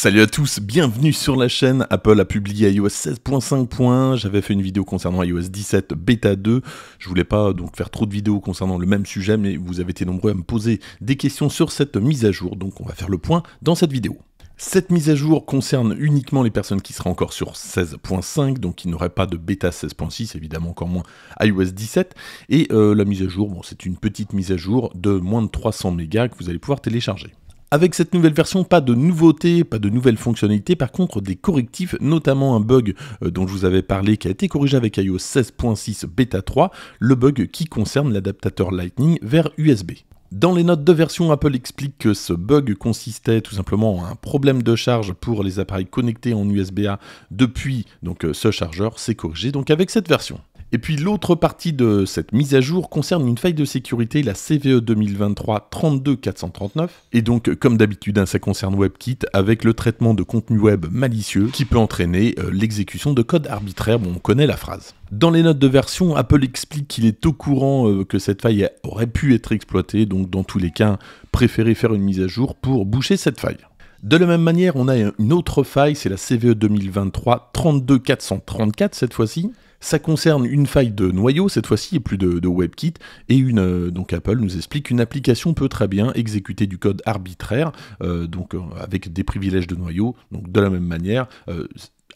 Salut à tous, bienvenue sur la chaîne. Apple a publié iOS 16.5. J'avais fait une vidéo concernant iOS 17 bêta 2. Je voulais pas donc faire trop de vidéos concernant le même sujet, mais vous avez été nombreux à me poser des questions sur cette mise à jour, donc on va faire le point dans cette vidéo. Cette mise à jour concerne uniquement les personnes qui seraient encore sur 16.5, donc qui n'auraient pas de bêta 16.6, évidemment encore moins iOS 17. Et euh, la mise à jour, bon, c'est une petite mise à jour de moins de 300 mégas que vous allez pouvoir télécharger. Avec cette nouvelle version, pas de nouveautés, pas de nouvelles fonctionnalités, par contre des correctifs, notamment un bug euh, dont je vous avais parlé qui a été corrigé avec iOS 16.6 Beta 3, le bug qui concerne l'adaptateur Lightning vers USB. Dans les notes de version, Apple explique que ce bug consistait tout simplement en un problème de charge pour les appareils connectés en USB-A depuis donc euh, ce chargeur, c'est corrigé donc avec cette version. Et puis l'autre partie de cette mise à jour concerne une faille de sécurité, la CVE 2023-32439. Et donc, comme d'habitude, hein, ça concerne WebKit avec le traitement de contenu web malicieux qui peut entraîner euh, l'exécution de codes arbitraires. Bon, on connaît la phrase. Dans les notes de version, Apple explique qu'il est au courant euh, que cette faille aurait pu être exploitée, donc dans tous les cas, préférez faire une mise à jour pour boucher cette faille. De la même manière, on a une autre faille, c'est la CVE 2023-32434 cette fois-ci. Ça concerne une faille de noyau, cette fois-ci, et plus de, WebKit, et une, euh, donc Apple nous explique qu'une application peut très bien exécuter du code arbitraire, euh, donc euh, avec des privilèges de noyau, donc de la même manière,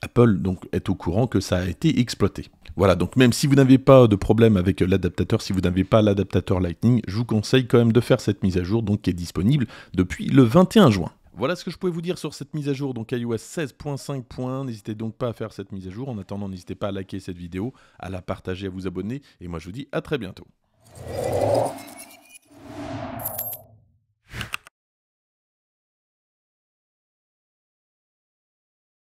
Apple donc, est au courant que ça a été exploité. Voilà, donc même si vous n'avez pas de problème avec l'adaptateur, si vous n'avez pas l'adaptateur Lightning, je vous conseille quand même de faire cette mise à jour donc, qui est disponible depuis le 21 juin. Voilà ce que je pouvais vous dire sur cette mise à jour, donc iOS 16.5.1. N'hésitez donc pas à faire cette mise à jour. En attendant, n'hésitez pas à liker cette vidéo, à la partager, à vous abonner. Et moi, je vous dis à très bientôt.